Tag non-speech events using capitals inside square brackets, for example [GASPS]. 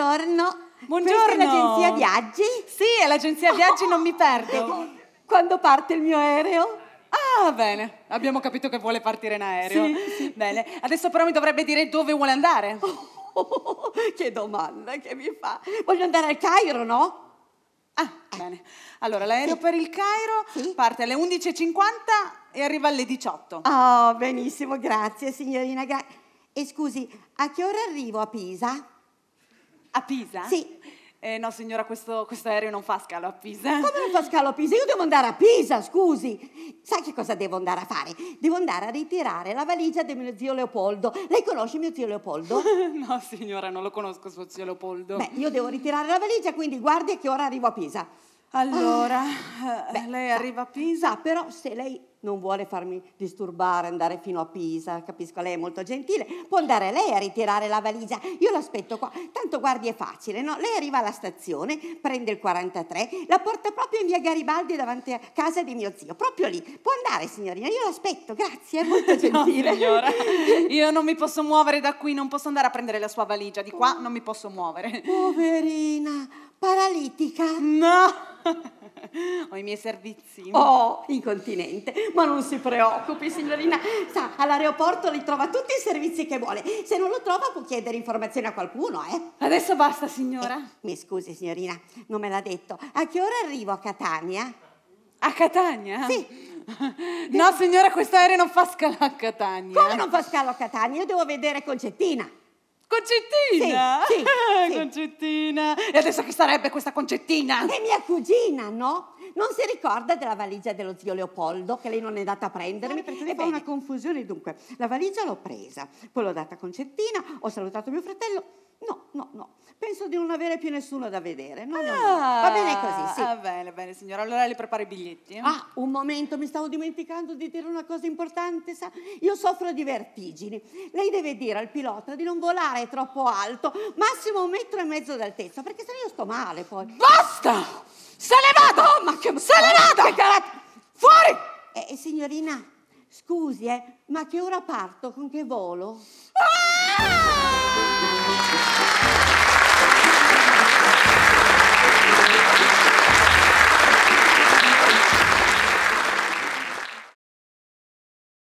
Buongiorno. Buongiorno. Questa è l'agenzia viaggi? Sì, è l'agenzia viaggi, oh. non mi perdo. [LAUGHS] Quando parte il mio aereo? Ah, bene, abbiamo capito che vuole partire in aereo. Sì, sì. Bene, adesso però mi dovrebbe dire dove vuole andare. Oh, [LAUGHS] che domanda che mi fa. Voglio andare al Cairo, no? Ah, bene. Allora, l'aereo sì. per il Cairo sì. parte alle 11.50 e arriva alle 18. Oh, benissimo, grazie signorina. e scusi, a che ora arrivo a Pisa? A Pisa? Sì. Eh, no signora, questo, questo aereo non fa scalo a Pisa. Come non fa scalo a Pisa? Io devo andare a Pisa, scusi. Sai che cosa devo andare a fare? Devo andare a ritirare la valigia di mio zio Leopoldo. Lei conosce mio zio Leopoldo? [LAUGHS] no signora, non lo conosco suo zio Leopoldo. Beh, io devo ritirare la valigia, quindi guardi che ora arrivo a Pisa. Allora, [GASPS] Beh, eh, lei arriva a Pisa, però se lei non vuole farmi disturbare, andare fino a Pisa, capisco, lei è molto gentile, può andare lei a ritirare la valigia, io l'aspetto qua, tanto guardi è facile, no? Lei arriva alla stazione, prende il 43, la porta proprio in via Garibaldi davanti a casa di mio zio, proprio lì, può andare signorina, io l'aspetto, grazie, è molto [LAUGHS] gentile. No, signora, [LAUGHS] io non mi posso muovere da qui, non posso andare a prendere la sua valigia, di qua non mi posso muovere. Poverina, paralitica? No! Ho i miei servizi. Oh, incontinente. Ma non si preoccupi, signorina. Sa, all'aeroporto li trova tutti i servizi che vuole. Se non lo trova può chiedere informazioni a qualcuno, eh. Adesso basta, signora. Eh, mi scusi, signorina, non me l'ha detto. A che ora arrivo a Catania? A Catania? Sì. No, signora, questo aereo non fa scalo a Catania. Come non fa scalo a Catania? Io devo vedere Concettina. Concettina! Sì, sì, eh, sì. Concettina! E adesso chi sarebbe questa Concettina? È mia cugina, no? Non si ricorda della valigia dello zio Leopoldo che lei non è andata a prendermi? Vale, perché fa una confusione. Dunque, la valigia l'ho presa, poi l'ho data a Concettina, ho salutato mio fratello. No, no, no. Penso di non avere più nessuno da vedere. No, ah, no, no. Va bene così, sì. Vabbè, ah, bene, signora. Allora le preparo i biglietti. Ah, un momento, mi stavo dimenticando di dire una cosa importante. Sa? Io soffro di vertigini. Lei deve dire al pilota di non volare troppo alto, massimo un metro e mezzo d'altezza, perché se no io sto male poi. Basta! Se ne vado! Oh, ma che... Se ne vado! Che carat- Fuori! Eh, eh, signorina, scusi, eh, ma che ora parto? Con che volo? Ah!